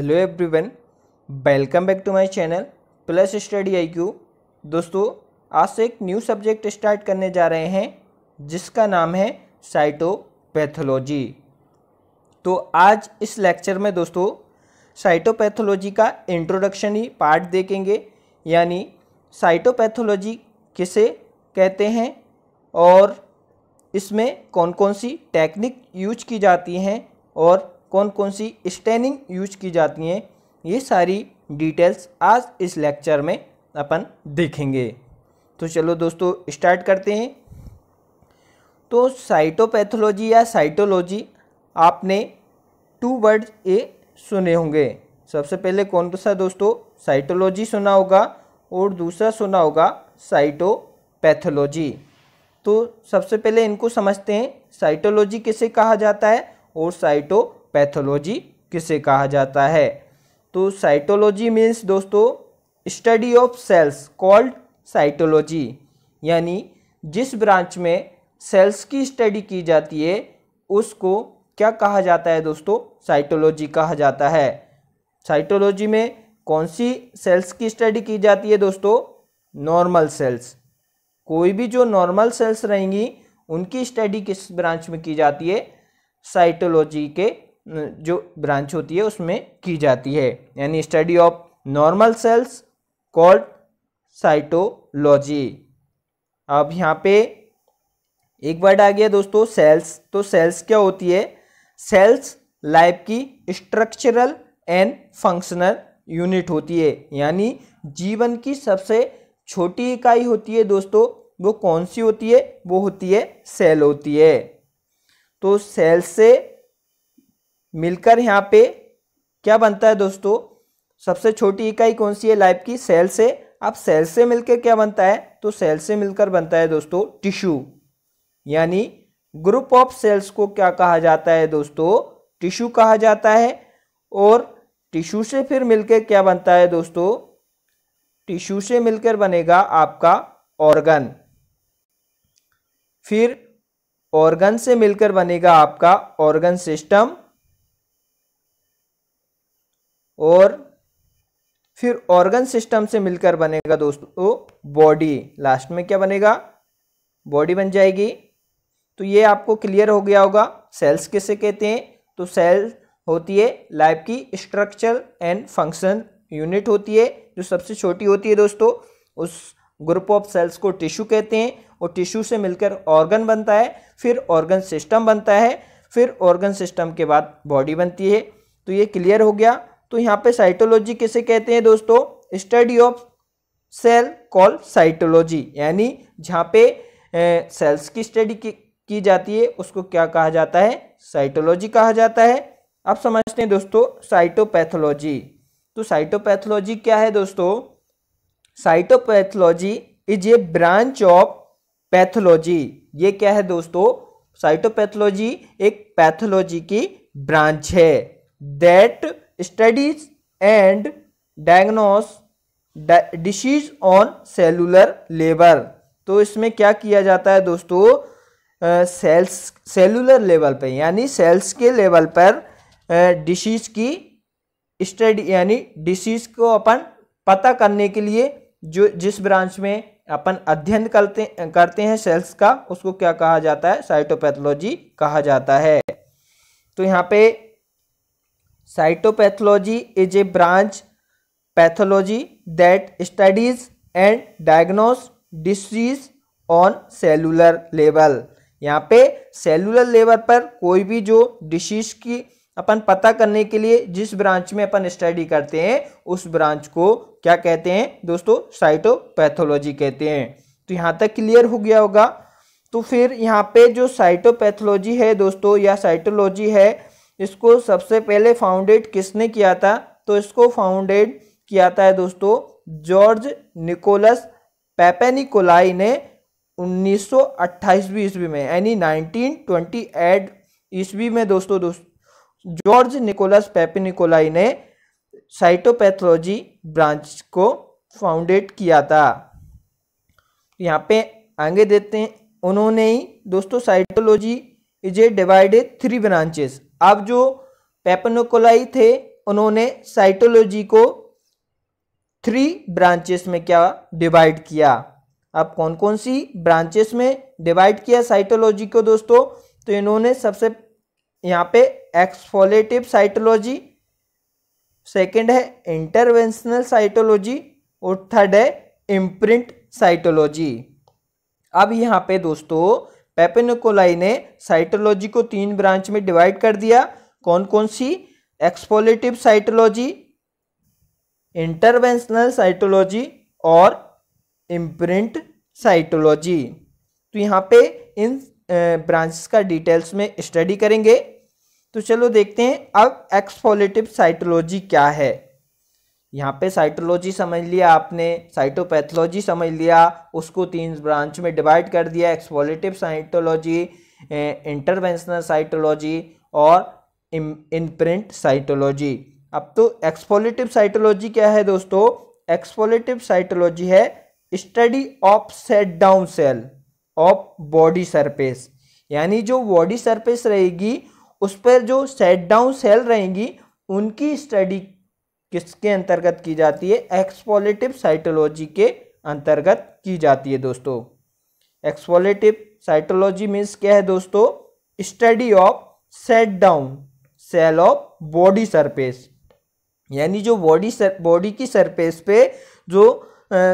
hello everyone welcome back to my channel plus study IQ दोस्तों आज से एक न्यू सब्जेक्ट स्टार्ट करने जा रहे हैं जिसका नाम है साइटोपैथोलॉजी तो आज इस लेक्चर में दोस्तों साइटोपैथोलॉजी का इंट्रोडक्शन ही पार्ट देखेंगे यानी साइटोपैथोलॉजी किसे कहते हैं और इसमें कौन कौन सी टेक्निक यूज की जाती हैं और कौन कौन सी स्टेनिंग यूज की जाती हैं ये सारी डिटेल्स आज इस लेक्चर में अपन देखेंगे तो चलो दोस्तों स्टार्ट करते हैं तो साइटोपैथोलॉजी या साइटोलॉजी आपने टू वर्ड ए सुने होंगे सबसे पहले कौन सा दोस्तों साइटोलॉजी सुना होगा और दूसरा सुना होगा साइटोपैथोलॉजी तो सबसे पहले इनको समझते हैं साइटोलॉजी किसे कहा जाता है और साइटो पैथोलॉजी किसे कहा जाता है तो साइटोलॉजी मीन्स दोस्तों study of cells called cytology यानी जिस ब्रांच में सेल्स की स्टडी की जाती है उसको क्या कहा जाता है दोस्तों साइटोलॉजी कहा जाता है साइटोलॉजी में कौन सी सेल्स की स्टडी की जाती है दोस्तों नॉर्मल सेल्स कोई भी जो नॉर्मल सेल्स रहेंगी उनकी स्टडी किस ब्रांच में की जाती है साइटोलॉजी के जो ब्रांच होती है उसमें की जाती है यानी study of normal cells called cytology अब यहाँ पे एक वर्ड आ गया दोस्तों सेल्स तो सेल्स क्या होती है सेल्स लाइफ की स्ट्रक्चरल एंड फंक्शनल यूनिट होती है यानी जीवन की सबसे छोटी इकाई होती है दोस्तों वो कौन सी होती है वो होती है सेल होती है तो सेल से मिलकर यहाँ पे क्या बनता है दोस्तों सबसे छोटी इकाई कौन सी है लाइफ की सेल से अब सेल से मिलकर क्या बनता है तो सेल से मिलकर बनता है दोस्तों टिश्यू यानी ग्रुप ऑफ सेल्स को क्या कहा जाता है दोस्तों टिश्यू कहा जाता है और टिश्यू से फिर मिलकर क्या बनता है दोस्तों टिश्यू से मिलकर बनेगा आपका ऑर्गन फिर ऑर्गन से मिलकर बनेगा आपका ऑर्गन सिस्टम और फिर ऑर्गन सिस्टम से मिलकर बनेगा दोस्तों बॉडी लास्ट में क्या बनेगा बॉडी बन जाएगी तो ये आपको क्लियर हो गया होगा सेल्स किसे कहते हैं तो सेल होती है लाइफ की स्ट्रक्चर एंड फंक्शन यूनिट होती है जो सबसे छोटी होती है दोस्तों उस ग्रुप ऑफ सेल्स को टिश्यू कहते हैं और टिश्यू से मिलकर ऑर्गन बनता है फिर ऑर्गन सिस्टम बनता है फिर ऑर्गन सिस्टम के बाद बॉडी बनती है तो ये क्लियर हो गया तो यहाँ पे साइटोलॉजी किसे कहते हैं दोस्तों study of cell call cytology यानी जहाँ पे ए, सेल्स की स्टडी की, की जाती है उसको क्या कहा जाता है साइटोलॉजी कहा जाता है अब समझते हैं दोस्तों साइटोपैथोलॉजी तो साइटोपैथोलॉजी क्या है दोस्तों cytopathology is a branch of pathology ये क्या है दोस्तों साइटोपैथोलॉजी एक पैथोलॉजी की ब्रांच है that studies and diagnose disease on cellular level तो इसमें क्या किया जाता है दोस्तों सेल्स सेलुलर लेवल पे यानी सेल्स के लेवल पर डिशीज की स्टडी यानी डिसीज को अपन पता करने के लिए जो जिस ब्रांच में अपन अध्ययन करते करते हैं सेल्स का उसको क्या कहा जाता है साइटोपैथोलॉजी कहा जाता है तो यहाँ पे cytopathology is a branch pathology that studies and diagnose disease on cellular level यहाँ पे सेलुलर लेवल पर कोई भी जो डिशीज की अपन पता करने के लिए जिस ब्रांच में अपन स्टडी करते हैं उस ब्रांच को क्या कहते हैं दोस्तों साइटोपैथोलॉजी कहते हैं तो यहाँ तक क्लियर हो गया होगा तो फिर यहाँ पे जो साइटोपैथोलॉजी है दोस्तों या साइटोलॉजी है इसको सबसे पहले फाउंडेड किसने किया था तो इसको फाउंडेड किया था दोस्तों जॉर्ज निकोलस पेपेनिकोलाई ने 1928 ईस्वी में यानी 1928 ईस्वी में दोस्तों दोस्त जॉर्ज निकोलस पेपेनिकोलाई ने साइटोपैथोलॉजी ब्रांच को फाउंडेट किया था यहाँ पे आगे देते हैं उन्होंने ही दोस्तों cytology is a divided three branches अब जो पेपनोकोलाई थे उन्होंने साइटोलॉजी को थ्री ब्रांचेस में क्या डिवाइड किया अब कौन कौन सी ब्रांचेस में डिवाइड किया साइटोलॉजी को दोस्तों तो इन्होंने सबसे यहाँ पे एक्सफोलेटिव साइटोलॉजी सेकंड है इंटरवेंशनल साइटोलॉजी और थर्ड है इम्प्रिंट साइटोलॉजी अब यहाँ पे दोस्तों पेपेनोकोलाई ने साइटोलॉजी को तीन ब्रांच में डिवाइड कर दिया कौन कौन सी एक्सपोलेटिव साइटोलॉजी इंटरवेंशनल साइटोलॉजी और इम्प्रिंट साइटोलॉजी तो यहाँ पे इन ब्रांचेस का डिटेल्स में स्टडी करेंगे तो चलो देखते हैं अब एक्सपोलेटिव साइटोलॉजी क्या है यहाँ पे साइटोलॉजी समझ लिया आपने साइटोपैथोलॉजी समझ लिया उसको तीन ब्रांच में डिवाइड कर दिया एक्सपोलेटिव साइटोलॉजी इंटरवेंशनल साइटोलॉजी और इनप्रिंट साइटोलॉजी अब तो एक्सपोलेटिव साइटोलॉजी क्या है दोस्तों एक्सपोलेटिव साइटोलॉजी है study of set down cell of body surface यानी जो बॉडी सरफेस रहेगी उस पर जो सेट डाउन सेल रहेंगी उनकी स्टडी किसके अंतर्गत की जाती है एक्सपोलेटिव साइटोलॉजी के अंतर्गत की जाती है दोस्तों एक्सपोलेटिव साइटोलॉजी मीन्स क्या है दोस्तों study of set down cell of body surface यानी जो बॉडी बॉडी की सरफेस पे जो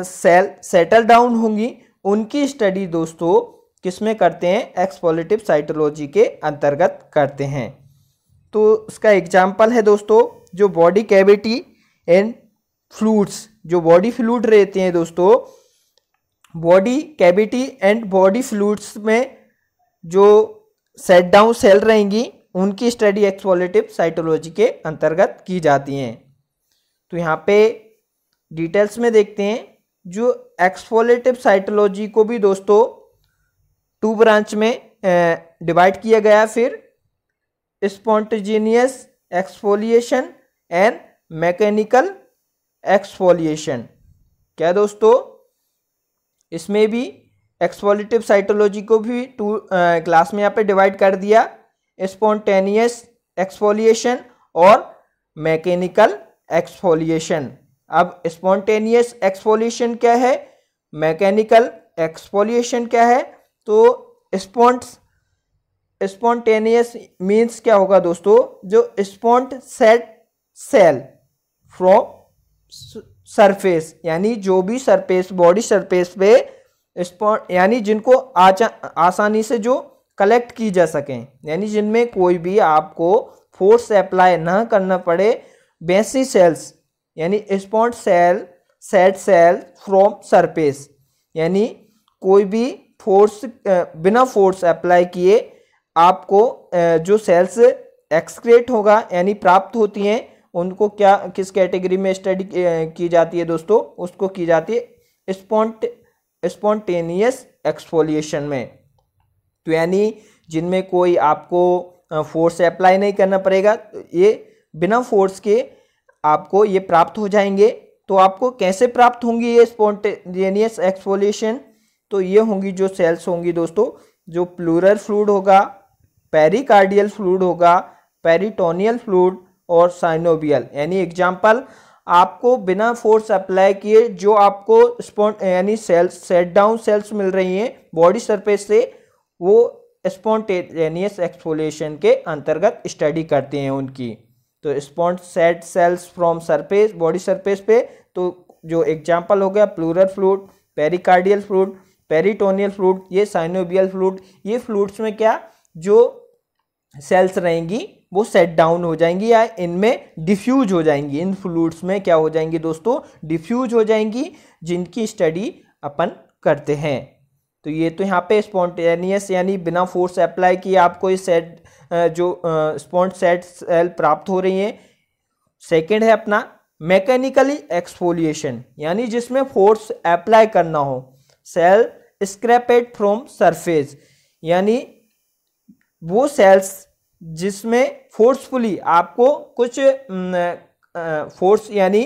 सेल सेटल डाउन होंगी उनकी स्टडी दोस्तों किसमें करते हैं एक्सपोलेटिव साइटोलॉजी के अंतर्गत करते हैं तो उसका एग्जाम्पल है दोस्तों जो बॉडी कैविटी एंड फ्लूड्स जो बॉडी फ्लूड रहते हैं दोस्तों body cavity and body fluids में जो सेट डाउन सेल रहेंगी उनकी स्टडी एक्सपोलेटिव साइटोलॉजी के अंतर्गत की जाती हैं तो यहाँ पे डिटेल्स में देखते हैं जो एक्सपोलेटिव साइटोलॉजी को भी दोस्तों टू ब्रांच में डिवाइड किया गया फिर spontaneous exfoliation and mechanical exfoliation क्या दोस्तों इसमें भी एक्सपोलिटिव साइटोलॉजी को भी टू क्लास में यहाँ पे डिवाइड कर दिया स्पॉन्टेनियस एक्सफोलिएशन और मैकेनिकल एक्सफोलिएशन अब स्पॉन्टेनियस एक्सफोलिएशन क्या है मैकेनिकल एक्सफोलिएशन क्या है तो स्पॉन्ट स्पॉन्टेनियस मीन्स क्या होगा दोस्तों जो spontaneously shed cell from surface यानी जो भी सरफेस बॉडी सरफेस पे स्पॉट यानी जिनको आचा आसानी से जो कलेक्ट की जा सकें यानी जिनमें कोई भी आपको फोर्स अप्लाई ना करना पड़े बेसी सेल्स यानी spot cell shed cell from surface यानी कोई भी फोर्स बिना फोर्स अप्लाई किए आपको जो सेल्स एक्सक्रेट होगा यानी प्राप्त होती हैं उनको क्या किस कैटेगरी में स्टडी की जाती है दोस्तों उसको की जाती है स्पॉन्ट स्पॉन्टेनियस एक्सफोलिएशन में तो यानी जिनमें कोई आपको फोर्स अप्लाई नहीं करना पड़ेगा ये बिना फोर्स के आपको ये प्राप्त हो जाएंगे तो आपको कैसे प्राप्त होंगी ये स्पॉन्टेनियस एक्सफोलिएशन तो ये होंगी जो सेल्स होंगी दोस्तों जो प्लूरल फ्लूड होगा पेरिकार्डियल फ्लूड होगा पेरिटोनियल फ्लूड और साइनोबियल यानी एग्जाम्पल आपको बिना फोर्स अप्लाई किए जो आपको स्पॉन्ट यानी सेल्स सेट डाउन सेल्स मिल रही हैं बॉडी सरफेस से वो स्पॉन्टेनियस एक्सपोलेशन के अंतर्गत स्टडी करते हैं उनकी तो spontaneously shed cells from surface body surface पे तो जो एग्जाम्पल हो गया pleural fluid pericardial fluid peritoneal fluid ये साइनोबियल फ्लूड ये फ्लूड्स में क्या जो सेल्स रहेंगी वो सेट डाउन हो जाएंगी या इनमें डिफ्यूज हो जाएंगी इन फ्लूड्स में क्या हो जाएंगी दोस्तों डिफ्यूज हो जाएंगी जिनकी स्टडी अपन करते हैं तो ये तो यहाँ पे स्पॉन्टेनियस यानी बिना फोर्स अप्लाई किए आपको ये सेट जो स्पॉन्ट सेट सेल प्राप्त हो रही है सेकेंड है अपना मैकेनिकली एक्सफोलिएशन यानी जिसमें फोर्स अप्लाई करना हो सेल स्क्रैपेड फ्रॉम सरफेस यानी वो सेल्स जिसमें फोर्सफुली आपको कुछ फोर्स यानी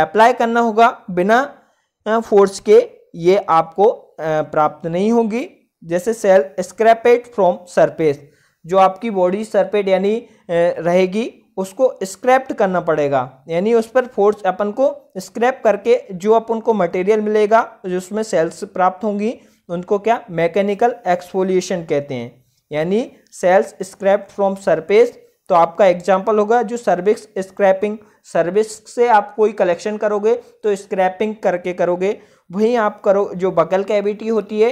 अप्लाई करना होगा बिना फोर्स के ये आपको प्राप्त नहीं होगी जैसे सेल स्क्रैपेड फ्रॉम सरफेस जो आपकी बॉडी सरपेट यानी रहेगी उसको स्क्रैप्ट करना पड़ेगा यानी उस पर फोर्स अपन को स्क्रैप करके जो अपन को मटेरियल मिलेगा जिसमें सेल्स प्राप्त होंगी उनको क्या मैकेनिकल एक्सफोलिएशन कहते हैं यानी सेल्स स्क्रैप फ्रॉम सरफेस तो आपका एग्जाम्पल होगा जो सर्विस स्क्रैपिंग सर्विस से आप कोई कलेक्शन करोगे तो स्क्रैपिंग करके करोगे वहीं आप करो जो बगल कैविटी होती है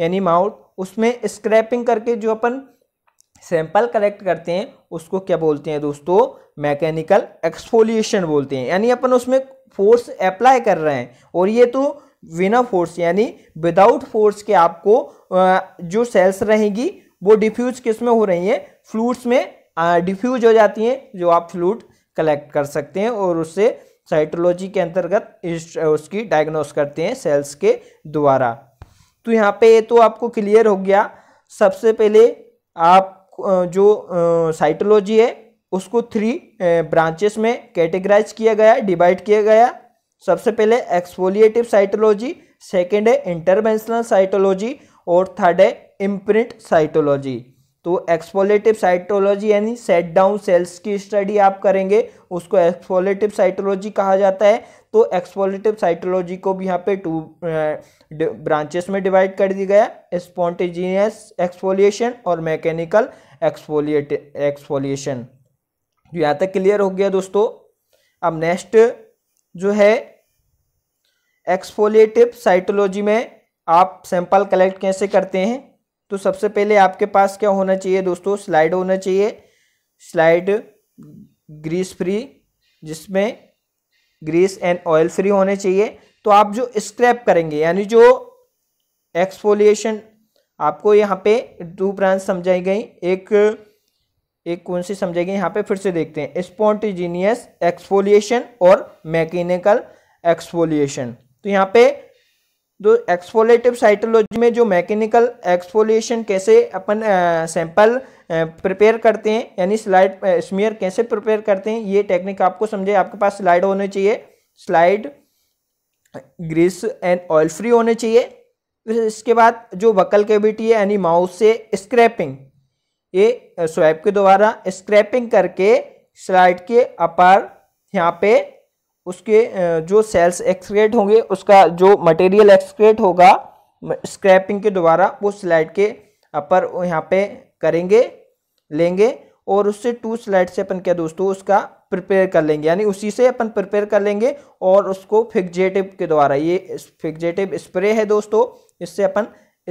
यानी माउथ उसमें स्क्रैपिंग करके जो अपन सैंपल कलेक्ट करते हैं उसको क्या बोलते हैं दोस्तों मैकेनिकल एक्सफोलिएशन बोलते हैं यानी अपन उसमें फोर्स अप्लाई कर रहे हैं और ये तो बिना फोर्स यानी विदाउट फोर्स के आपको जो सेल्स रहेगी वो डिफ्यूज किस में हो रही हैं फ्लूट्स में डिफ्यूज हो जाती हैं जो आप फ्लूट कलेक्ट कर सकते हैं और उससे साइटोलॉजी के अंतर्गत उसकी डायग्नोस करते हैं सेल्स के द्वारा तो यहाँ पे तो आपको क्लियर हो गया सबसे पहले आप जो साइटोलॉजी है उसको थ्री ब्रांचेस में कैटेगराइज किया गया डिवाइड किया गया सबसे पहले एक्सपोलिएटिव साइटोलॉजी सेकेंड है इंटरवेंशनल साइटोलॉजी और थर्ड है इम्प्रिंट साइटोलॉजी तो एक्सपोलेटिव साइटोलॉजी यानी सेट डाउन सेल्स की स्टडी आप करेंगे उसको एक्सपोलेटिव साइटोलॉजी कहा जाता है तो एक्सपोलेटिव साइटोलॉजी को भी यहाँ पे टू ब्रांचेस में डिवाइड कर दिया गया स्पॉन्टेजीनियस एक्सपोलिएशन और मैकेनिकल एक्सपोलिएट एक्सपोलिएशन यहाँ तक क्लियर हो गया दोस्तों अब नेक्स्ट जो है एक्सपोलिएटिव साइटोलॉजी में आप सैंपल कलेक्ट कैसे करते हैं तो सबसे पहले आपके पास क्या होना चाहिए दोस्तों स्लाइड होना चाहिए स्लाइड ग्रीस फ्री जिसमें ग्रीस एंड ऑयल फ्री होने चाहिए तो आप जो स्क्रैप करेंगे यानी जो एक्सफोलिएशन आपको यहाँ पे दो ब्रांच समझाई गई एक एक कौन सी समझाई गई यहाँ पे फिर से देखते हैं स्पॉन्टिजीनियस एक्सफोलिएशन और मैकेनिकल एक्सफोलिएशन तो यहाँ पे तो एक्सफोलेटिव साइटोलॉजी में जो मैकेनिकल एक्सफोलिएशन कैसे अपन सैंपल प्रिपेयर करते हैं यानी स्लाइड स्मियर कैसे प्रिपेयर करते हैं ये टेक्निक आपको समझे आपके पास स्लाइड होने चाहिए slide grease and oil free होने चाहिए इसके बाद जो वकल कैविटी है यानी माउथ से स्क्रैपिंग ये स्वैप के द्वारा स्क्रैपिंग करके स्लाइड के अपर यहाँ पे उसके जो सेल्स एक्सक्रेट होंगे उसका जो मटेरियल एक्सक्रेट होगा स्क्रैपिंग के द्वारा वो स्लाइड के अपर यहाँ पे करेंगे लेंगे और उससे टू स्लाइड से अपन क्या दोस्तों उसका प्रिपेयर कर लेंगे यानी उसी से अपन प्रिपेयर कर लेंगे और उसको फिक्जेटिव के द्वारा ये फिक्जेटिव स्प्रे है दोस्तों इससे अपन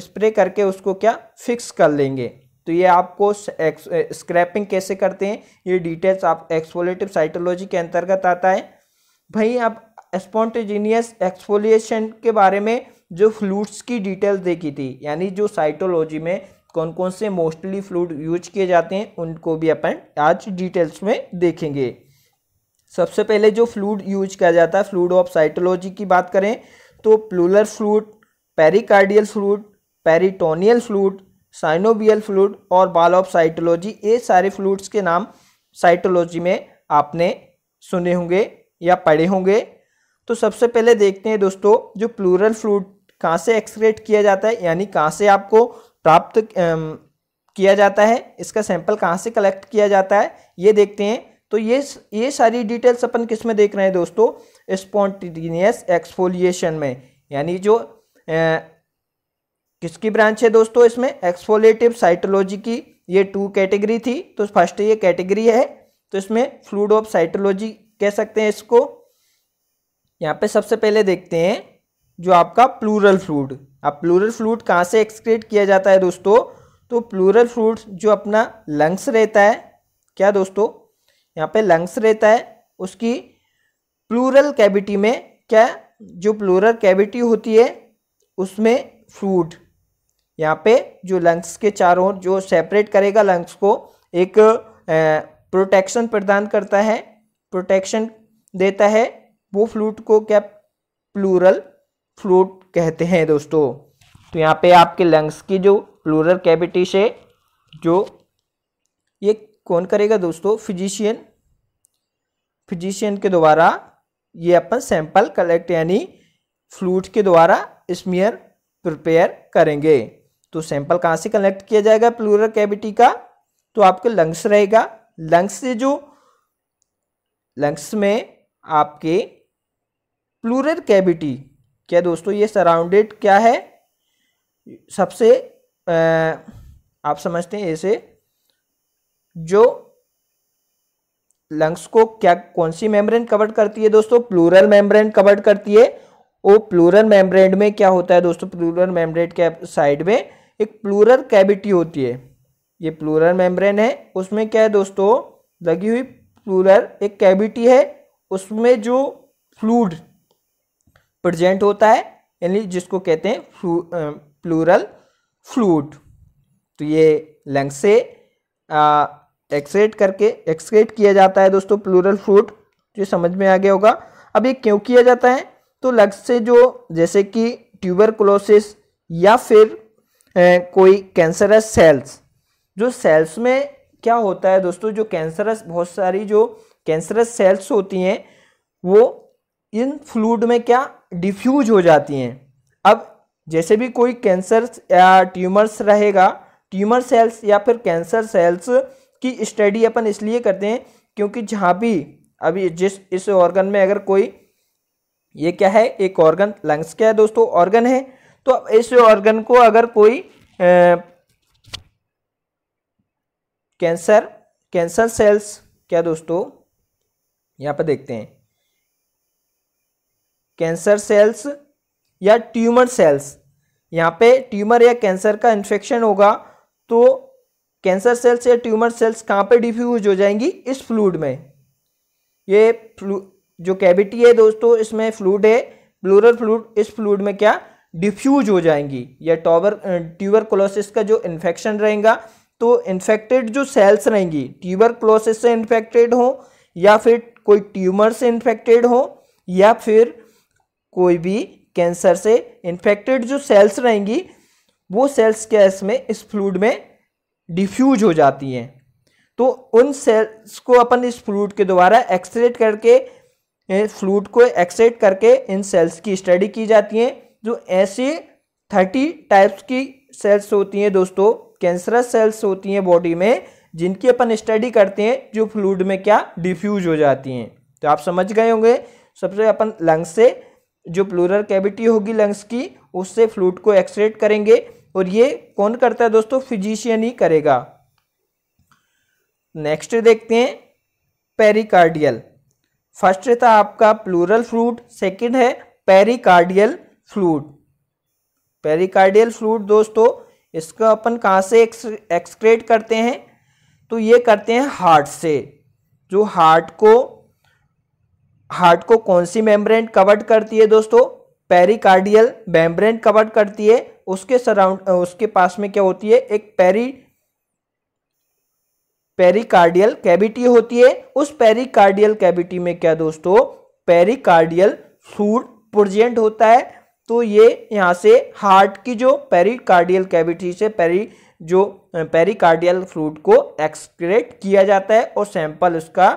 स्प्रे करके उसको क्या फिक्स कर लेंगे तो ये आपको स्क्रैपिंग कैसे करते हैं ये डिटेल्स आप एक्सपोलेटिव साइटोलॉजी के अंतर्गत आता है भाई आप स्पॉन्टेजीनियस एक्सफोलिएशन के बारे में जो फ्लूड्स की डिटेल देखी थी यानी जो साइटोलॉजी में कौन कौन से मोस्टली फ्लूड यूज किए जाते हैं उनको भी अपन आज डिटेल्स में देखेंगे सबसे पहले जो फ्लूड यूज किया जाता है फ्लूड ऑफ साइटोलॉजी की बात करें तो pleural fluid pericardial fluid peritoneal fluid synovial fluid और बाल ऑफ साइटोलॉजी ये सारे फ्लूड्स के नाम साइटोलॉजी में आपने सुने होंगे या पढ़े होंगे तो सबसे पहले देखते हैं दोस्तों जो प्लूरल फ्लूड कहाँ से एक्सक्रेट किया जाता है यानी कहाँ से आपको प्राप्त किया जाता है इसका सैंपल कहाँ से कलेक्ट किया जाता है ये देखते हैं तो ये ये सारी डिटेल्स अपन किस में देख रहे हैं दोस्तों स्पॉन्टीनियस एक्सफोलिएशन में यानी जो ए, किसकी ब्रांच है दोस्तों इसमें एक्सफोलेटिव साइटोलॉजी की ये टू कैटेगरी थी तो फर्स्ट ये कैटेगरी है तो इसमें फ्लूड ऑफ साइटोलॉजी कह सकते हैं इसको यहाँ पे सबसे पहले देखते हैं जो आपका प्लूरल फ्लूड अब प्लूरल फ्लूड कहाँ से एक्सक्रेट किया जाता है दोस्तों तो प्लूरल फ्लूड जो अपना लंग्स रहता है क्या दोस्तों यहाँ पे लंग्स रहता है उसकी प्लूरल कैविटी में क्या जो प्लूरल कैविटी होती है उसमें फ्रूट यहाँ पे जो लंग्स के चारों जो सेपरेट करेगा लंग्स को एक प्रोटेक्शन प्रदान करता है प्रोटेक्शन देता है वो फ्लूट को क्या प्लूरल फ्लूट कहते हैं दोस्तों तो यहाँ पे आपके लंग्स की जो प्लूरल कैविटीज है जो ये कौन करेगा दोस्तों फिजिशियन फिजिशियन के द्वारा ये अपन सैंपल कलेक्ट यानी फ्लूट के द्वारा स्मियर प्रिपेयर करेंगे तो सैंपल कहाँ से कलेक्ट किया जाएगा प्लूरल कैविटी का तो आपके लंग्स रहेगा लंग्स से जो लंग्स में आपके प्लूरल कैविटी क्या दोस्तों ये सराउंडेड क्या है सबसे आप समझते हैं ऐसे जो लंग्स को क्या कौन सी मेम्ब्रेन कवर करती है दोस्तों प्लूरल मेम्ब्रेन कवर करती है वो प्लूरल मेम्ब्रेन में क्या होता है दोस्तों प्लूरल मेम्ब्रेन के साइड में एक प्लूरल कैविटी होती है ये प्लूरल मेम्ब्रेन है उसमें क्या है दोस्तों लगी हुई प्लूलर एक कैविटी है उसमें जो फ्लूड प्रजेंट होता है यानी जिसको कहते हैं फ्लू, प्लूरल फ्लूड तो ये लंग से एक्सरेट करके एक्सरेट किया जाता है दोस्तों प्लूरल फ्लूड जो समझ में आ गया होगा अब ये क्यों किया जाता है तो लंग से जो जैसे कि ट्यूबर क्लोसिस या फिर ए, कोई कैंसरस सेल्स जो सेल्स में क्या होता है दोस्तों जो कैंसरस बहुत सारी जो कैंसरस सेल्स होती हैं वो इन फ्लूड में क्या डिफ्यूज हो जाती हैं अब जैसे भी कोई कैंसर या ट्यूमर्स रहेगा ट्यूमर सेल्स या फिर कैंसर सेल्स की स्टडी अपन इसलिए करते हैं क्योंकि जहाँ भी अभी जिस इस ऑर्गन में अगर कोई ये क्या है एक ऑर्गन लंग्स क्या है दोस्तों ऑर्गन है तो अब इस ऑर्गन को अगर कोई कैंसर कैंसर सेल्स क्या दोस्तों यहाँ पर देखते हैं कैंसर सेल्स या ट्यूमर सेल्स यहाँ पे ट्यूमर या कैंसर का इन्फेक्शन होगा तो कैंसर सेल्स या ट्यूमर सेल्स कहाँ पे डिफ्यूज हो जाएंगी इस फ्लूड में ये फ्लू जो कैविटी है दोस्तों इसमें फ्लूड है प्लूरल फ्लूड इस फ्लूड में क्या डिफ्यूज हो जाएंगी या टॉवर ट्यूबर कोलोसिस का जो इन्फेक्शन रहेगा तो इन्फेक्टेड जो सेल्स रहेंगी ट्यूबर क्लोसेस से इन्फेक्टेड हो या फिर कोई ट्यूमर से इन्फेक्टेड हो या फिर कोई भी कैंसर से इन्फेक्टेड जो सेल्स रहेंगी वो सेल्स क्या इसमें इस फ्लूड में डिफ्यूज हो जाती हैं तो उन सेल्स को अपन इस फ्लूड के द्वारा एक्सरेट करके फ्लूड को एक्सरेट करके इन सेल्स की स्टडी की जाती है जो ऐसे थर्टी टाइप्स की सेल्स होती हैं दोस्तों कैंसरस सेल्स होती हैं बॉडी में जिनकी अपन स्टडी करते हैं जो फ्लूड में क्या डिफ्यूज हो जाती हैं तो आप समझ गए होंगे सबसे अपन लंग्स से जो प्लूरल कैविटी होगी लंग्स की उससे फ्लूड को एक्सरेट करेंगे और ये कौन करता है दोस्तों फिजिशियन ही करेगा नेक्स्ट देखते हैं पेरिकार्डियल फर्स्ट था आपका प्लूरल फ्लूड सेकंड है पेरिकार्डियल फ्लूड पेरिकार्डियल फ्लूड दोस्तों इसको अपन कहाँ से एक्सक्रेट करते हैं तो ये करते हैं हार्ट से जो हार्ट को हार्ट को कौन सी मेम्ब्रेन कवर्ड करती है दोस्तों पेरिकार्डियल मेम्ब्रेन कवर्ड करती है उसके सराउंड उसके पास में क्या होती है एक पेरी पेरिकार्डियल कैविटी होती है उस पेरिकार्डियल कैविटी में क्या दोस्तों पेरिकार्डियल फूड प्रजेंट होता है तो ये यहाँ से हार्ट की जो पेरिकार्डियल कैविटी से पेरी जो पेरिकार्डियल फ्लूड को एक्सक्रेट किया जाता है और सैंपल उसका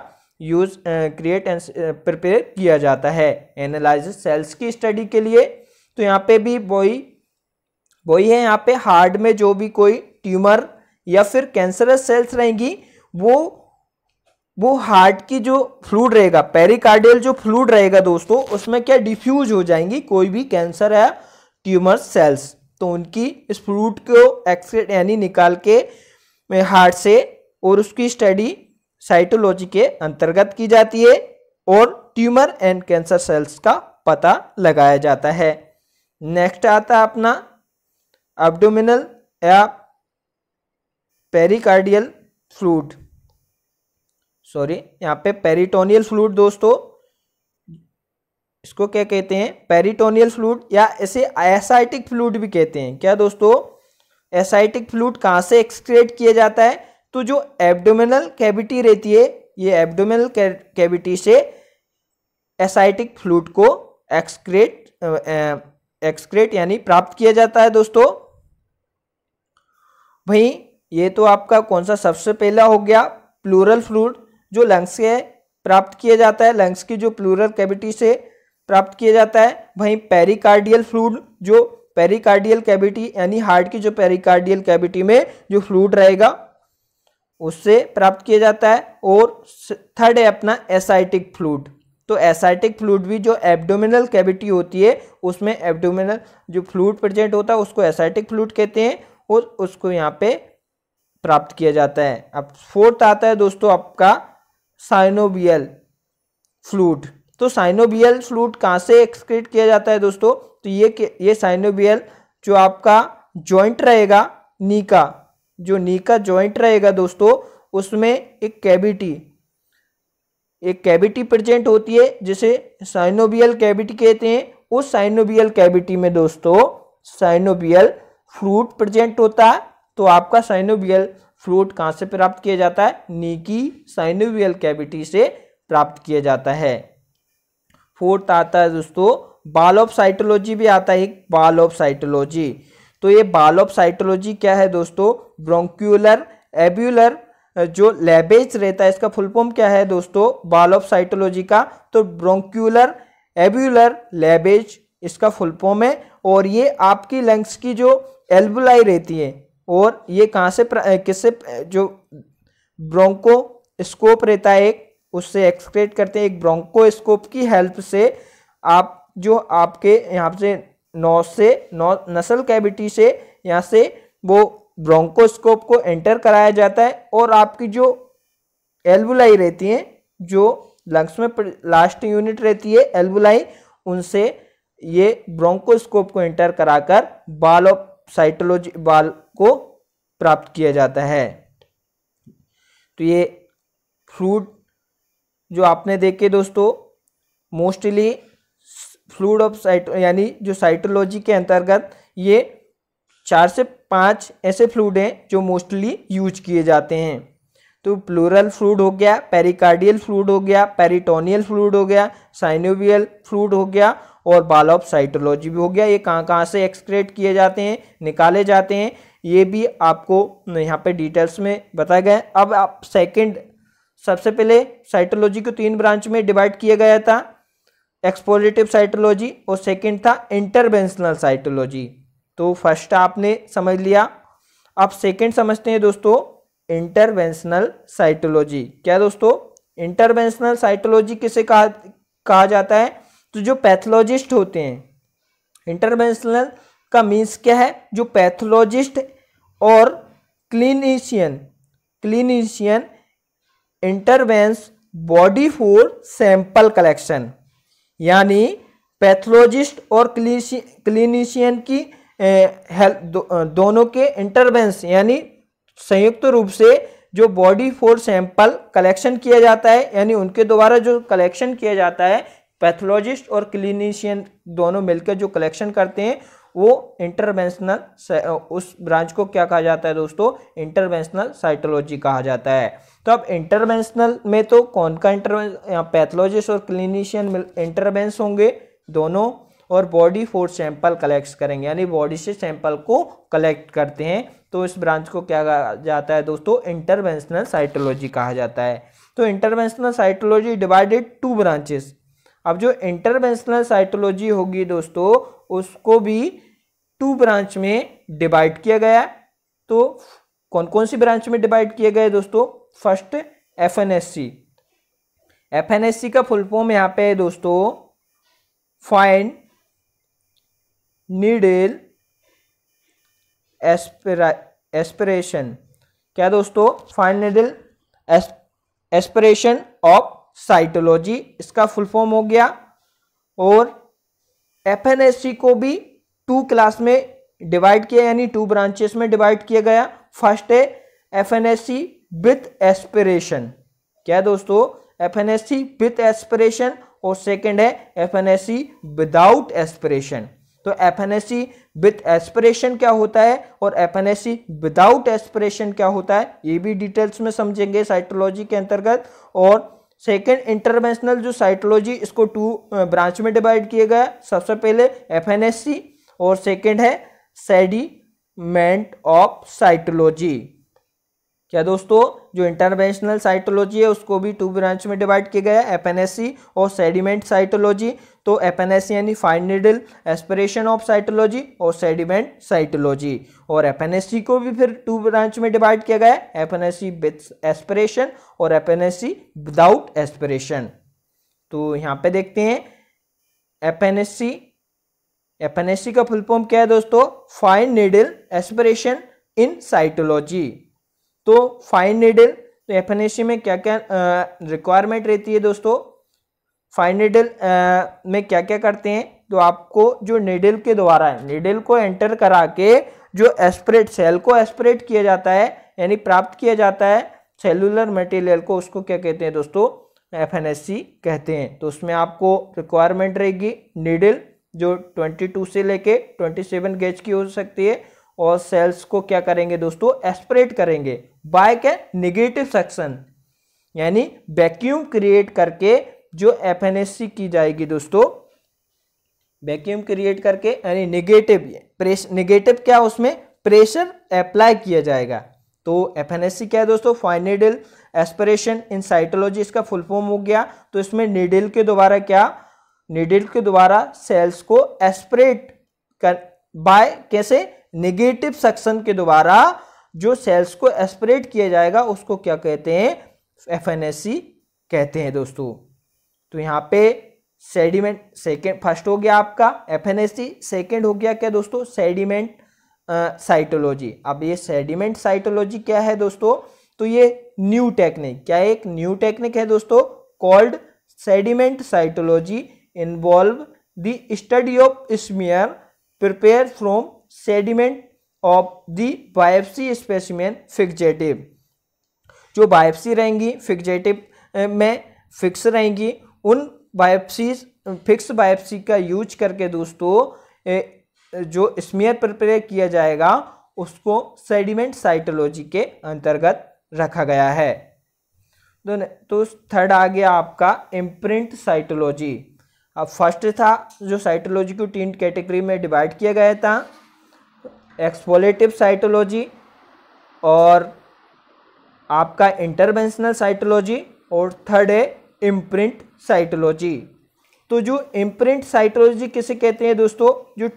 यूज क्रिएट एंड प्रिपेयर किया जाता है एनालिस सेल्स की स्टडी के लिए तो यहाँ पे भी वही वही है यहाँ पे हार्ट में जो भी कोई ट्यूमर या फिर कैंसरस सेल्स रहेंगी वो वो हार्ट की जो फ्लूड रहेगा पेरिकार्डियल जो फ्लूड रहेगा दोस्तों उसमें क्या डिफ्यूज हो जाएंगी कोई भी कैंसर है ट्यूमर सेल्स तो उनकी इस फ्लूड को एक्सक्रेट यानी निकाल के हार्ट से और उसकी स्टडी साइटोलॉजी के अंतर्गत की जाती है और ट्यूमर एंड कैंसर सेल्स का पता लगाया जाता है नेक्स्ट आता है अपना अब्डोमिनल या पेरिकार्डियल फ्लूड सॉरी यहाँ पे पेरिटोनियल फ्लूड दोस्तों इसको क्या कहते हैं पेरिटोनियल फ्लूड या इसे एसाइटिक फ्लूड भी कहते हैं क्या दोस्तों एसाइटिक फ्लूड कहाँ से एक्सक्रेट किया जाता है तो जो एब्डोमिनल कैविटी रहती है ये एब्डोमिनल कैविटी से एसाइटिक फ्लूड को एक्सक्रेट एक्सक्रेट यानी प्राप्त किया जाता है दोस्तों भाई ये तो आपका कौन सा सबसे पहला हो गया प्लूरल फ्लूड जो लंग्स से प्राप्त किया जाता है लंग्स की जो प्लूरल कैविटी से प्राप्त किया जाता है वहीं पेरिकार्डियल फ्लूड जो पेरिकार्डियल कैविटी यानी हार्ट की जो पेरिकार्डियल कैविटी में जो फ्लूड रहेगा उससे प्राप्त किया जाता है और थर्ड है अपना एसाइटिक फ्लूड तो एसाइटिक फ्लूड भी जो एब्डोमिनल कैविटी होती है उसमें एब्डोमिनल जो फ्लूड प्रेजेंट होता है उसको एसाइटिक फ्लूड कहते हैं और उसको यहाँ पे प्राप्त किया जाता है अब फोर्थ आता है दोस्तों आपका साइनोबियल फ्लूट तो साइनोबियल फ्लूट कहाँ से एक्सक्रीट किया जाता है दोस्तों तो ये ये साइनोबियल जो आपका जॉइंट रहेगा नी का जो नी का जॉइंट रहेगा दोस्तों उसमें एक कैविटी एक कैविटी प्रेजेंट होती है जिसे साइनोबियल कैविटी कहते हैं उस साइनोबियल कैविटी में दोस्तों साइनोबियल फ्लूट प्रेजेंट होता है तो आपका साइनोबियल फ्रूट कहाँ से प्राप्त किया जाता है नीकी साइनोवियल कैविटी से प्राप्त किया जाता है फोर्थ आता है दोस्तों बाल ऑफ साइटोलॉजी भी आता है बाल ऑफ साइटोलॉजी तो ये बाल ऑफ साइटोलॉजी क्या है दोस्तों ब्रोंक्यूलर एब्यूलर जो लेबेज रहता है इसका फुल फॉर्म क्या है दोस्तों बाल ऑफ साइटोलॉजी का तो ब्रोंक्यूलर एब्यूलर लेबेज इसका फुल फॉर्म है और ये आपकी लंग्स की जो एल्बुलाई रहती है और ये कहाँ से किससे जो ब्रोंको स्कोप रहता है एक उससे एक्सक्रेट करते हैं एक ब्रोंको स्कोप की हेल्प से आप जो आपके यहाँ से नौ से नौ नसल कैविटी से यहाँ से वो ब्रोंकोस्कोप को एंटर कराया जाता है और आपकी जो एल्बुलाई रहती हैं जो लंग्स में लास्ट यूनिट रहती है एल्बुलाई उनसे ये ब्रोंकोस्कोप को एंटर कराकर बाल ऑफ साइटोलॉजी बाल को प्राप्त किया जाता है तो ये फ्लूड जो आपने देखे दोस्तों मोस्टली फ्लूड ऑफ साइट यानी जो साइटोलॉजी के अंतर्गत ये चार से पांच ऐसे फ्लूड हैं जो मोस्टली यूज किए जाते हैं तो प्लूरल फ्लूड हो गया पेरिकार्डियल फ्लूड हो गया पेरिटोनियल फ्लूड हो गया साइनोवियल फ्लूड हो गया और बाल ऑफ साइटोलॉजी भी हो गया ये कहाँ कहाँ से एक्सक्रेट किए जाते हैं निकाले जाते हैं ये भी आपको यहाँ पे डिटेल्स में बताया गया अब आप सेकंड सबसे पहले साइटोलॉजी को तीन ब्रांच में डिवाइड किया गया था एक्सपोजिटिव साइटोलॉजी और सेकंड था इंटरवेंशनल साइटोलॉजी तो फर्स्ट आपने समझ लिया अब सेकंड समझते हैं दोस्तों इंटरवेंशनल साइटोलॉजी क्या दोस्तों इंटरवेंशनल साइटोलॉजी किसे कहा कहा जाता है तो जो पैथोलॉजिस्ट होते हैं इंटरवेंशनल का मीन्स क्या है जो पैथोलॉजिस्ट और clinician clinician intervenes body for sample collection यानी पैथोलॉजिस्ट और क्लिनिशियन की हेल्प दो, दोनों के इंटरवेंस यानी संयुक्त रूप से जो बॉडी फॉर सैंपल कलेक्शन किया जाता है यानी उनके द्वारा जो कलेक्शन किया जाता है पैथोलॉजिस्ट और क्लिनिशियन दोनों मिलकर जो कलेक्शन करते हैं वो इंटरवेंशनल उस ब्रांच को क्या कहा जाता है दोस्तों इंटरवेंशनल साइटोलॉजी कहा जाता है तो अब इंटरवेंशनल में तो कौन का इंटरवें पैथोलॉजिस्ट और क्लिनिशियन इंटरवेंस होंगे दोनों और बॉडी फोर्स सैंपल कलेक्ट करेंगे यानी बॉडी से सैंपल को कलेक्ट करते हैं तो इस ब्रांच को क्या कहा जाता है दोस्तों इंटरवेंशनल साइटोलॉजी कहा जाता है तो interventional cytology divided two branches अब जो इंटरवेंशनल साइटोलॉजी होगी दोस्तों उसको भी टू ब्रांच में डिवाइड किया गया तो कौन कौन सी ब्रांच में डिवाइड किया गया दोस्तों first F N S C F N S C का फुल फॉर्म यहाँ पे है दोस्तों फाइन नीडल एस्पिरेशन क्या दोस्तों fine needle aspiration of cytology इसका फुल फॉर्म हो गया और एफ एन एस सी को भी टू क्लास में डिवाइड किया यानी टू ब्रांचेस में डिवाइड किया गया फर्स्ट है F N S C with aspiration क्या है दोस्तों F N S C with aspiration और सेकेंड है F N S C without aspiration तो F N S C with aspiration क्या होता है और F N S C without aspiration क्या होता है ये भी डिटेल्स में समझेंगे साइटोलॉजी के अंतर्गत और सेकेंड इंटरनेशनल जो साइटोलॉजी इसको टू ब्रांच में डिवाइड किया गया सबसे पहले एफ और सेकेंड है सेडीमेंट ऑफ साइटोलॉजी क्या दोस्तों जो इंटरनेशनल साइटोलॉजी है उसको भी टू ब्रांच में डिवाइड किया गया है एफएनएससी और सेडिमेंट साइटोलॉजी तो एफएनएससी यानी fine needle aspiration of cytology और सेडिमेंट साइटोलॉजी और एफएनएससी को भी फिर टू ब्रांच में डिवाइड किया गया है एफएनएससी विथ एस्पिरेशन और एफएनएससी विदाउट एस्पिरेशन तो यहाँ पे देखते हैं एपेनएससी एपेनएससी का फुल फॉर्म क्या है दोस्तों fine needle aspiration in cytology तो फाइन नीडल तो एफ में क्या क्या रिक्वायरमेंट रहती है दोस्तों फाइन नीडल में क्या क्या करते हैं तो आपको जो नीडल के द्वारा है निडल को एंटर करा के जो एस्परेट सेल को एस्परेट किया जाता है यानी प्राप्त किया जाता है सेलुलर मटेरियल को उसको क्या कहते हैं दोस्तों एफ कहते हैं तो उसमें आपको रिक्वायरमेंट रहेगी नीडल जो 22 से लेके 27 गेज की हो सकती है और सेल्स को क्या करेंगे दोस्तों एस्परेट करेंगे बाय के निगेटिव सेक्शन यानी वैक्यूम क्रिएट करके जो एफ की जाएगी दोस्तों वैक्यूम क्रिएट करके यानी निगेटिव प्रेस निगेटिव क्या उसमें प्रेशर अप्लाई किया जाएगा तो एफएनएससी क्या है दोस्तों फाइनेडिल एस्परेशन इन साइटोलॉजी इसका फुल फॉर्म हो गया तो इसमें निडिल के द्वारा क्या निडिल के द्वारा सेल्स को एस्परेट कर बाय कैसे नेगेटिव सक्शन के द्वारा जो सेल्स को एस्परेट किया जाएगा उसको क्या कहते हैं एफ कहते हैं दोस्तों तो यहाँ पे सेडिमेंट सेकेंड फर्स्ट हो गया आपका एफ एन सेकेंड हो गया क्या दोस्तों सेडिमेंट साइटोलॉजी अब ये सेडिमेंट साइटोलॉजी क्या है दोस्तों तो ये न्यू टेक्निक क्या एक न्यू टेक्निक है दोस्तों called sediment cytology involve the study of smear prepare from sediment of the biopsy specimen fixative जो बायोप्सी रहेंगी फिक्जेटिव में फिक्स रहेंगी उन बायोप्सी फिक्स बायोप्सी का यूज करके दोस्तों जो स्मेयर प्रिपेयर किया जाएगा उसको सेडिमेंट साइटोलॉजी के अंतर्गत रखा गया है तो, तो थर्ड आ गया आपका इम्प्रिंट साइटोलॉजी अब फर्स्ट था जो साइटोलॉजी को तीन कैटेगरी में डिवाइड किया गया था एक्सपोलेटिव साइटोलॉजी और आपका इंटरवेंशनल साइटोलॉजी और थर्ड है इम्प्रिंट साइटोलॉजी तो जो इम्प्रिंट साइटोलॉजी किसे कहते हैं दोस्तों जो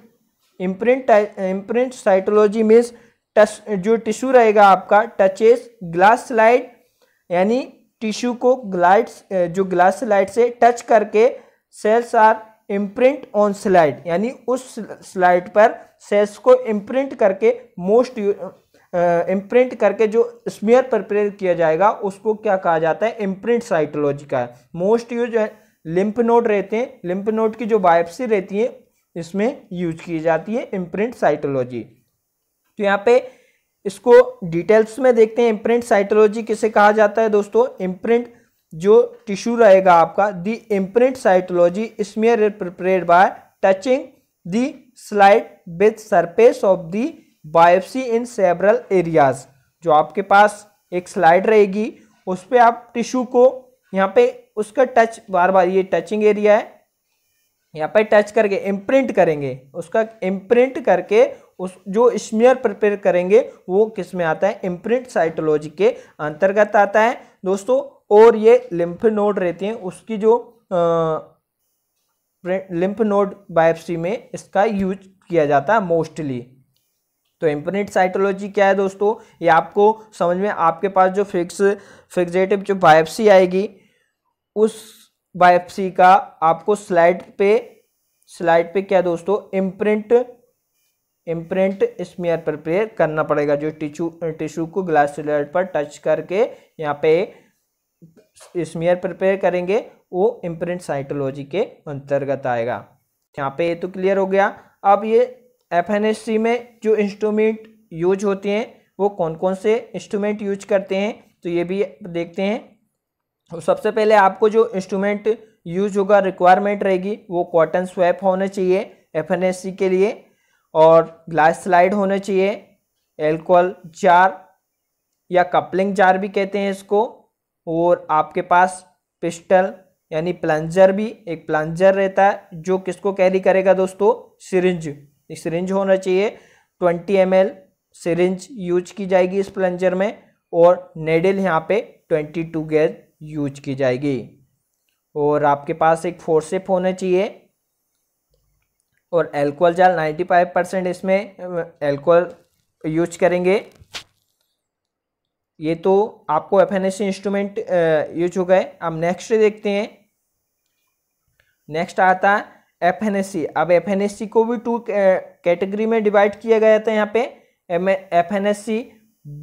इम्प्रिंट इम्प्रिंट साइटोलॉजी मीन्स टस जो टिश्यू रहेगा आपका टचेस ग्लास स्लाइड यानी टिश्यू को ग्लाइड्स जो ग्लास स्लाइड से टच करके cells are imprint on slide यानी उस स्लाइड पर सेल्स को इम्प्रिंट करके मोस्ट इम्प्रिंट करके जो स्मेयर प्रिपेयर किया जाएगा उसको क्या कहा जाता है इम्प्रिंट साइटोलॉजी का है मोस्ट यूज लिम्फ नोड रहते हैं लिम्फ नोड की जो बायोप्सी रहती है इसमें यूज की जाती है इम्प्रिंट साइटोलॉजी तो यहाँ पे इसको डिटेल्स में देखते हैं इम्प्रिंट साइटोलॉजी किसे कहा जाता है दोस्तों इम्प्रिंट जो टिश्यू रहेगा आपका the imprint cytology smear prepare by touching the slide with surface of the biopsy in several areas जो आपके पास एक स्लाइड रहेगी उस पर आप टिश्यू को यहाँ पे उसका टच बार बार ये टचिंग एरिया है यहाँ पे टच करके इम्प्रिंट करेंगे उसका इम्प्रिंट करके उस जो स्मियर प्रिपेयर करेंगे वो किस में आता है इम्प्रिंट साइटोलॉजी के अंतर्गत आता है दोस्तों और ये लिम्फ नोड रहती हैं उसकी जो लिम्फ नोड बायोप्सी में इसका यूज किया जाता है मोस्टली तो इम्पनिट साइटोलॉजी क्या है दोस्तों ये आपको समझ में आपके पास जो फिक्स फिक्सेटिव जो बायोप्सी आएगी उस बायोप्सी का आपको स्लाइड पे स्लाइड पे क्या दोस्तों इम्प्रिंट इम्प्रिंट स्मियर प्रिपेयर करना पड़ेगा जो टिशू टिश्यू को ग्लास स्लाइड पर टच करके यहाँ पे स्मियर प्रिपेयर करेंगे वो इम्प्रिंट साइटोलॉजी के अंतर्गत आएगा यहाँ पे ये तो क्लियर हो गया अब ये एफ में जो इंस्ट्रूमेंट यूज होते हैं वो कौन कौन से इंस्ट्रूमेंट यूज करते हैं तो ये भी देखते हैं तो सबसे पहले आपको जो इंस्ट्रूमेंट यूज होगा रिक्वायरमेंट रहेगी वो कॉटन स्वैप होना चाहिए एफ के लिए और ग्लास स्लाइड होना चाहिए एल्कोहल जार या कपलिंग जार भी कहते हैं इसको और आपके पास पिस्टल यानी प्लंजर भी एक प्लंजर रहता है जो किसको कैरी करेगा दोस्तों सिरिंज सिरिंज होना चाहिए ट्वेंटी एम सिरिंज यूज की जाएगी इस प्लंजर में और नेडल यहाँ पे ट्वेंटी टू गेज यूज की जाएगी और आपके पास एक फोर्सेप होना चाहिए और एल्कोहल जाल 95 परसेंट इसमें एल्कोहल यूज करेंगे ये तो आपको F N S instrument use हो गए अब नेक्स्ट देखते हैं नेक्स्ट आता है एफ एन एस सी अब एफ एन एस सी को भी टू कैटेगरी में डिवाइड किया गया था यहाँ पे F N S C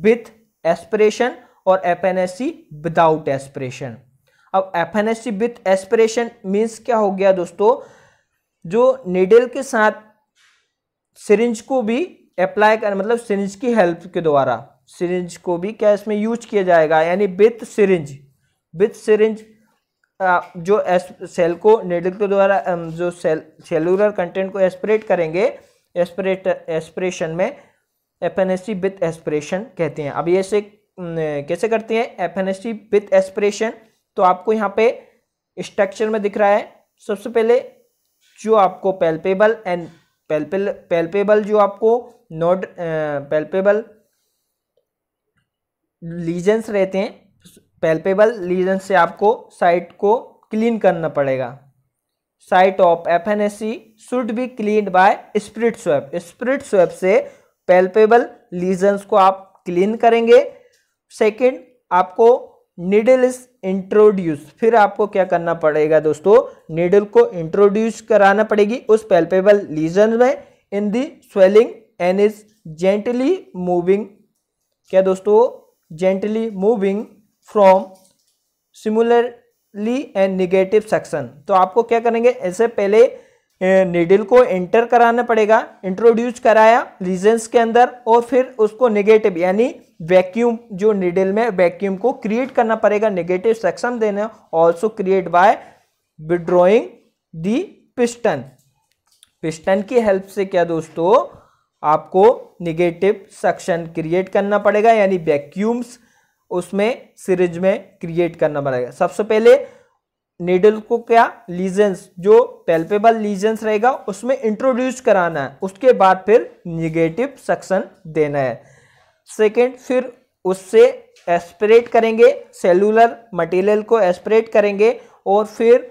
with aspiration और F N S C without aspiration अब F N S C with aspiration means क्या हो गया दोस्तों जो निडल के साथ सिरिंज को भी अप्लाई कर मतलब सिरिंज की हेल्प के द्वारा सिरिंज को भी क्या इसमें यूज किया जाएगा यानी बित सिरिंज बित सिरिंज जो एस सेल को नेडल के द्वारा जो सेल सेलुलर कंटेंट को एस्परेट करेंगे एस्परेट एस्परेशन में एफ एन एस एस्परेशन कहते हैं अब ये से कैसे करते हैं एफ एन एस्परेशन तो आपको यहाँ पे स्ट्रक्चर में दिख रहा है सबसे पहले जो आपको पेल्पेबल एंड पेल्पेबल जो आपको नोड पेल्पेबल लीजेंस रहते हैं पेल्पेबल लीजेंस से आपको साइट को क्लीन करना पड़ेगा site of F N S C should be clean by spirit swab spirit swab से पेल्पेबल लीजेंस को आप क्लीन करेंगे सेकंड आपको निडल इज इंट्रोड्यूस फिर आपको क्या करना पड़ेगा दोस्तों निडल को इंट्रोड्यूस कराना पड़ेगी उस पेल्पेबल लीजन में in the swelling and is gently moving क्या दोस्तों gently moving from similarly and negative section तो आपको क्या करेंगे ऐसे पहले निडिल को एंटर कराना पड़ेगा इंट्रोड्यूस कराया रीजन्स के अंदर और फिर उसको नेगेटिव यानी वैक्यूम जो निडिल में वैक्यूम को क्रिएट करना पड़ेगा नेगेटिव सेक्शन देना also create by withdrawing the piston piston की हेल्प से क्या दोस्तों आपको निगेटिव सक्शन क्रिएट करना पड़ेगा यानी वैक्यूम्स उसमें सीरीज में क्रिएट करना पड़ेगा सबसे पहले नीडल को क्या लीजेंस जो पेल्पेबल लीजेंस रहेगा उसमें इंट्रोड्यूस कराना है उसके बाद फिर निगेटिव सक्शन देना है सेकेंड फिर उससे एस्परेट करेंगे सेलुलर मटेरियल को एस्परेट करेंगे और फिर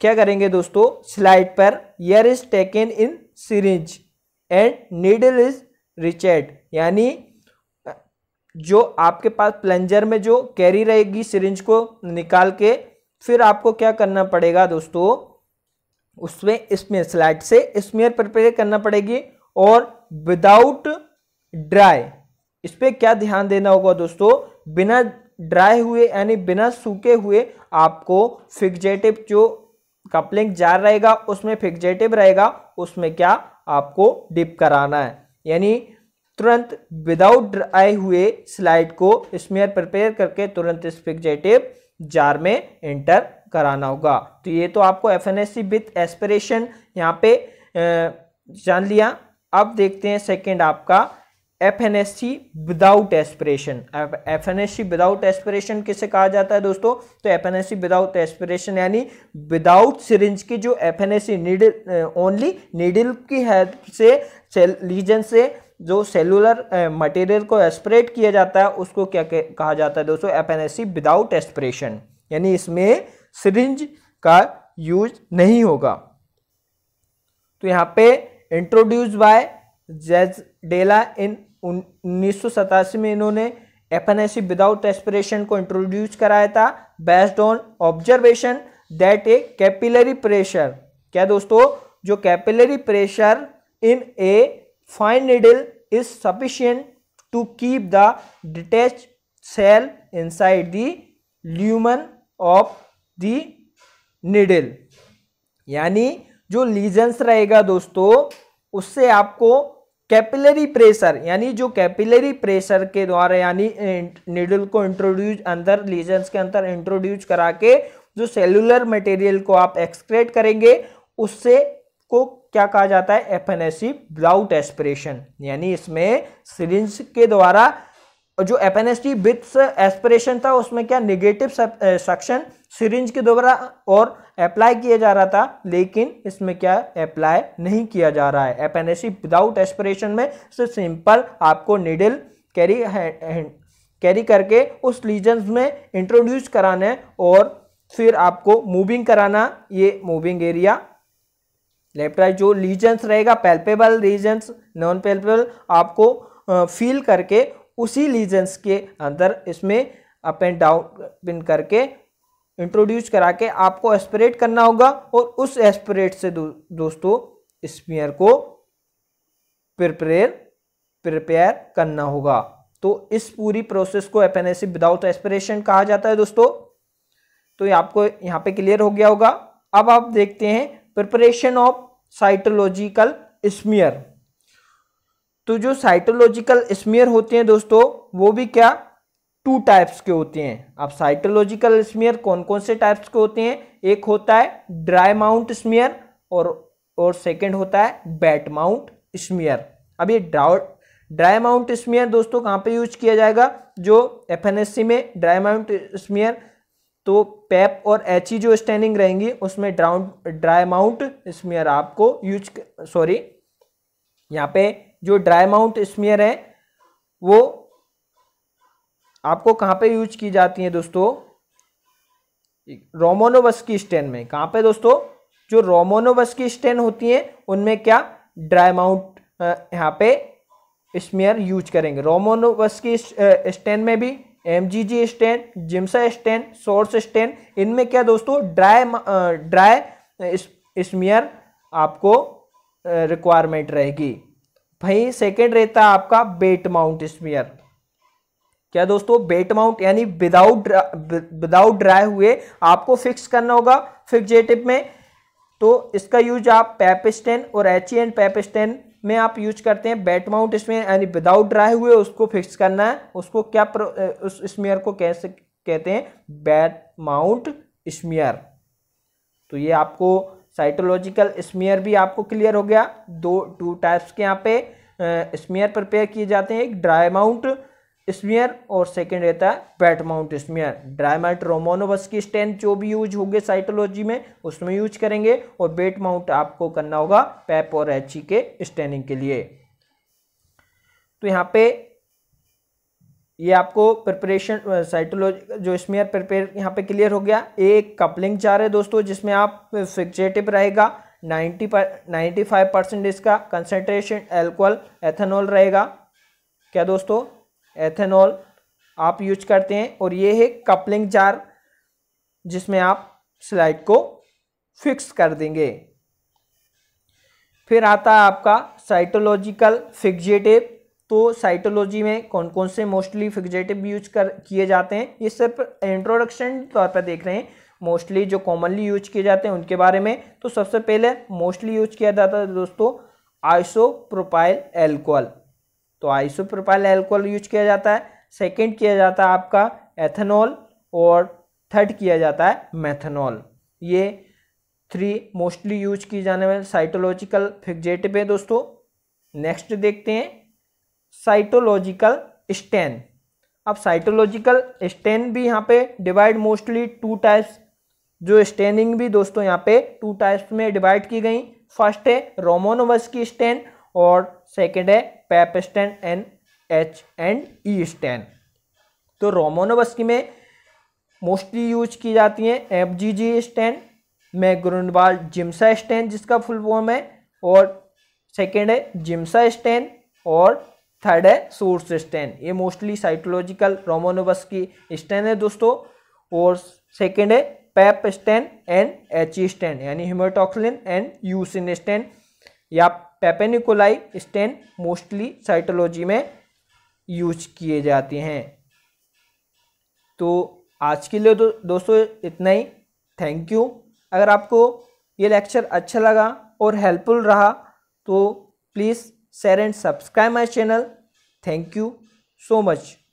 क्या करेंगे दोस्तों स्लाइड पर air is taken in syringe and needle is reattached यानी जो आपके पास प्लंजर में जो कैरी रहेगी सिरिंज को निकाल के फिर आपको क्या करना पड़ेगा दोस्तों उसमें स्मेयर स्लाइड से स्मेयर प्रिपेयर करना पड़ेगी और विदाउट ड्राई इस पर क्या ध्यान देना होगा दोस्तों बिना ड्राई हुए यानी बिना सूखे हुए आपको फिक्जेटिव जो कपलिंग जार रहेगा उसमें फिक्जेटिव रहेगा उसमें क्या आपको डिप कराना है यानी तुरंत विदाउट ड्राई हुए स्लाइड को स्मेयर प्रिपेयर करके तुरंत इस फिक्जेटिव जार में एंटर कराना होगा तो ये तो आपको F N S C with aspiration यहाँ पे जान लिया अब देखते हैं सेकेंड आपका F N S C without aspiration F N S C without aspiration किसे कहा जाता है दोस्तों तो F N S C without aspiration यानी विदाउट सिरिंज की जो F N S C needle only needle की हेल्प से लीजन से जो सेलुलर मटेरियल को एस्परेट किया जाता है उसको क्या कहा जाता है दोस्तों F N S C without aspiration यानी इसमें सिरिंज का यूज नहीं होगा तो यहाँ पे इंट्रोड्यूस बाय जेज डेला इन उन्नीस में इन्होंने एफएनआईसी विदाउट एस्पिरेशन को इंट्रोड्यूस कराया था based on observation that a capillary pressure क्या दोस्तों जो capillary pressure in a fine needle is sufficient to keep the detach cell inside the lumen of the needle यानी जो लीजेंस रहेगा दोस्तों उससे आपको कैपिलरी प्रेशर यानी जो कैपिलरी प्रेशर के द्वारा यानी नीडल को इंट्रोड्यूस अंदर लीजेंस के अंदर इंट्रोड्यूस करा के जो सेलुलर मटेरियल को आप एक्सक्रेट करेंगे उससे को क्या कहा जाता है एफ एन एस सी ब्लाउट एस्पिरेशन यानी इसमें सिरिंज के द्वारा और जो एपेनेस्टी विथ एस्पिरेशन था उसमें क्या निगेटिव सक्शन सिरिंज के द्वारा और अप्लाई किया जा रहा था लेकिन इसमें क्या अप्लाई नहीं किया जा रहा है एपेनेस्टी विदाउट एस्पिरेशन में सिर्फ सिंपल आपको निडल कैरी कैरी करके उस लीजन में इंट्रोड्यूस कराना है और फिर आपको मूविंग कराना ये मूविंग एरिया लेफ्ट राइट जो लीजन्स रहेगा पेल्पेबल रीजन्स नॉन पेल्पेबल आपको फील करके उसी लीजन्स के अंदर इसमें अप एंड डाउन पिन करके इंट्रोड्यूस करा के आपको एस्पिरेट करना होगा और उस एस्पिरेट से दो, दोस्तों स्पीयर को प्रिपेयर प्रिपेयर करना होगा तो इस पूरी प्रोसेस को एपेनेसिप विदाउट एस्पिरेशन कहा जाता है दोस्तों तो ये आपको यहाँ पे क्लियर हो गया होगा अब आप देखते हैं प्रिपरेशन ऑफ साइटोलॉजिकल स्मियर तो जो साइटोलॉजिकल स्मियर होते हैं दोस्तों वो भी क्या टू टाइप्स के होते हैं अब साइटोलॉजिकल स्मियर कौन कौन से टाइप्स के होते हैं एक होता है ड्राई माउंट स्मियर और और सेकंड होता है बैट माउंट स्मियर अब ये ड्राउट ड्राई माउंट स्मियर दोस्तों कहाँ पे यूज किया जाएगा जो एफ में ड्राई माउंट स्मियर तो पैप e और एच e जो स्टैंडिंग रहेंगी उसमें ड्राउंड ड्राई माउंट स्मियर आपको यूज सॉरी यहाँ पे जो ड्राई माउंट स्मियर है वो आपको कहाँ पे यूज की जाती है दोस्तों रोमोनोवस्की स्टेन में कहाँ पे दोस्तों जो रोमोनोवस्की स्टेन होती हैं उनमें क्या ड्राई माउंट यहाँ पे स्मेयर यूज करेंगे रोमोनोवस्की स्टेन में भी M G G stain Giemsa stain source stain इनमें क्या दोस्तों ड्राई ड्राई स्मेयर आपको रिक्वायरमेंट रहेगी भाई सेकेंड रहता है आपका बेट माउंट स्मियर क्या दोस्तों बेट माउंट यानी विदाउट विदाउट ड्राई हुए आपको फिक्स करना होगा फिक्सेटिव में तो इसका यूज आप पेपिस्टेन और एच एंड पेपिस्टेन में आप यूज करते हैं बेट माउंट स्मेयर यानी विदाउट ड्राई हुए उसको फिक्स करना है उसको क्या प्र, उस स्मियर को कैसे कहते हैं बेट माउंट स्मेयर तो ये आपको साइटोलॉजिकल स्मियर भी आपको क्लियर हो गया दो टू टाइप्स के यहाँ पे स्मेयर प्रिपेयर किए जाते हैं एक ड्राई माउंट स्मेयर और सेकेंड रहता है wet mount smear dry mount Romanowsky की स्टेंथ जो भी यूज होंगे साइटोलॉजी में उसमें यूज करेंगे और बेट माउंट आपको करना होगा पैप और एची के स्टेनिंग के लिए तो यहाँ पे ये आपको प्रिपरेशन साइटोलॉजी जो स्मेयर प्रिपेयर यहाँ पे क्लियर हो गया एक कपलिंग जा है दोस्तों जिसमें आप फिक्सेटिव रहेगा 90 पर नाइन्टी फाइव परसेंट इसका कंसनट्रेशन एल्कोहल एथेनॉल रहेगा क्या दोस्तों एथेनॉल आप यूज करते हैं और ये है कपलिंग जार जिसमें आप स्लाइड को फिक्स कर देंगे फिर आता है आपका साइटोलॉजिकल फिक्जेटिव तो साइटोलॉजी में कौन कौन से मोस्टली फिगजेटिव यूज कर किए जाते हैं ये सिर्फ इंट्रोडक्शन तौर पर देख रहे हैं मोस्टली जो कॉमनली यूज किए जाते हैं उनके बारे में तो सबसे पहले मोस्टली यूज किया जाता है दोस्तों आइसोप्रोपाइल एल्कोहल तो आइसोप्रोपाइल एल्कोहल यूज किया जाता है सेकेंड किया जाता है आपका एथेनॉल और थर्ड किया जाता है मैथेनॉल ये थ्री मोस्टली यूज किए जाने वाले साइटोलॉजिकल फिगजेटिव है दोस्तों नेक्स्ट देखते हैं साइटोलॉजिकल स्टेन अब साइटोलॉजिकल स्टेन भी यहाँ पे डिवाइड मोस्टली टू टाइप्स जो स्टेनिंग भी दोस्तों यहाँ पे टू टाइप्स में डिवाइड की गई फर्स्ट है रोमोनोवस्की स्टेन और सेकेंड है pap stain and H and E stain तो की में मोस्टली यूज की जाती हैं F G G stain May Grunwald Giemsa stain जिसका फुल फॉर्म है और सेकेंड है जिम्सा स्टेन और थर्ड है सोर्स स्टैंड ये मोस्टली साइटोलॉजिकल रोमोनोबस की स्टैंड है दोस्तों और सेकेंड है pap stand and H stand यानी हीमोटॉक्सिन एंड यूसिन स्टैंड या पेपेनिकोलाई स्टैंड मोस्टली साइटोलॉजी में यूज किए जाते हैं तो आज के लिए दो, दोस्तों इतना ही थैंक यू अगर आपको ये लेक्चर अच्छा लगा और हेल्पफुल रहा तो please share and subscribe my channel thank you so much